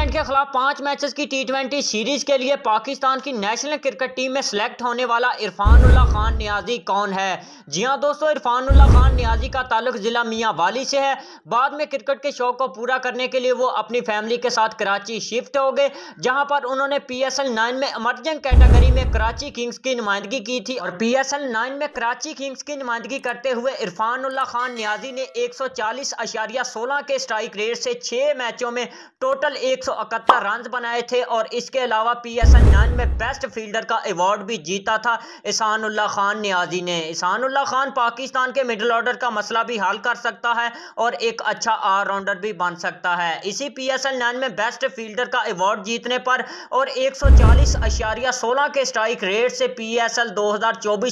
New Zealand के खिलाफ पांच मैचेस की टी सीरीज के लिए पाकिस्तान की नेशनल क्रिकेट टीम में सेलेक्ट होने वाला इरफान उल्ला खान न्याजी कौन है जी हाँ दोस्तों इरफान उल्ला खान न्याजी का ताल्लुक जिला मियाँ वाली से है बाद में क्रिकेट के शौक को पूरा करने के लिए वो अपनी फैमिली के साथ कराची शिफ्ट हो गए जहाँ पर उन्होंने पी एस में इमरजेंट कैटेगरी में कराची किंग्स की नुमाइंदगी की थी और पी एस में कराची किंग्स की नुमाइंदगी करते हुए इरफान उल्ला खान न्याजी ने एक के स्ट्राइक रेट से छह मैचों में टोटल एक 171 रन बनाए थे और इसके अलावा पी एस में बेस्ट फील्डर का अवार्ड भी जीता था इसानुल्ला खान न्याजी ने इसानुल्ला खान पाकिस्तान के मिडल ऑर्डर का मसला भी हल कर सकता है और एक अच्छा ऑलराउंडर भी बन सकता है इसी पी एस में बेस्ट फील्डर का अवार्ड जीतने पर और एक अशारिया सोलह के स्ट्राइक रेट से पी एस एल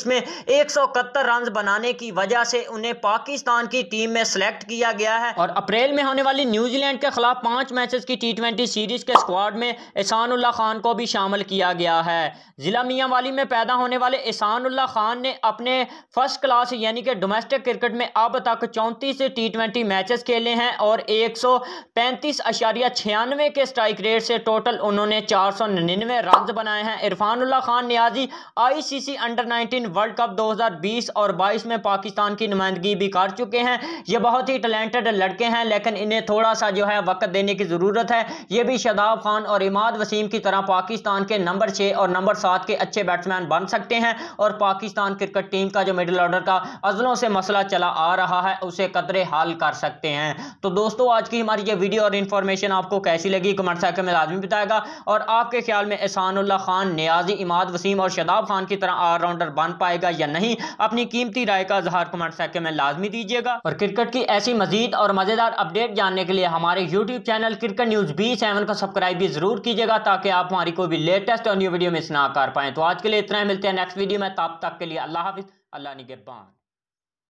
में एक सौ इकहत्तर रन बनाने की वजह से उन्हें पाकिस्तान की टीम में सेलेक्ट किया गया है और अप्रैल में होने वाली न्यूजीलैंड के खिलाफ पांच मैचेस की टी की सीरीज़ के स्क्वाड में एहसानुल्ला खान को भी शामिल किया गया है ज़िला मियाँ वाली में पैदा होने वाले एहसानुल्ला खान ने अपने फर्स्ट क्लास यानी कि डोमेस्टिक क्रिकेट में अब तक चौंतीस टी ट्वेंटी मैचेस खेले हैं और एक सौ पैंतीस अशारिया छियानवे के स्ट्राइक रेट से टोटल उन्होंने चार सौ निन्यानवे रन बनाए हैं Irfanullah Khan Niazi ICC under nineteen world cup 2020 और बाईस में पाकिस्तान की नुमाइंदगी भी कर चुके हैं ये बहुत ही टैलेंटेड लड़के हैं लेकिन इन्हें थोड़ा सा जो है वक्त देने की ज़रूरत है ये ये भी शदाब खान और इमाद वसीम की तरह पाकिस्तान के नंबर छः और नंबर सात के अच्छे बैट्समैन बन सकते हैं और पाकिस्तान क्रिकेट टीम का जो मिडिल ऑर्डर का अजलों से मसला चला आ रहा है उसे कतरे हल कर सकते हैं तो दोस्तों आज की हमारी ये वीडियो और इन्फॉर्मेशन आपको कैसी लगी कमेंट सेक्शन में लाजमी बताएगा और आपके ख्याल में एहसानुल्ला खान न्याजी इमाद वसीम और शदाब खान की तरह ऑलराउंडर बन पाएगा या नहीं अपनी कीमती राय का जहार कमेंट सेक्शन में लाजमी दीजिएगा और क्रिकेट की ऐसी मजीद और मज़ेदार अपडेट जानने के लिए हमारे यूट्यूब चैनल क्रिकेट न्यूज़ बीस चैनल को सब्सक्राइब भी जरूर कीजिएगा ताकि आप हमारी कोई भी लेटेस्ट और न्यू वीडियो मिस ना कर पाएँ तो आज के लिए इतना ही मिलते हैं नेक्स्ट वीडियो में तब तक के लिए अल्लाह हाफिज़ अल्लाह निगेबान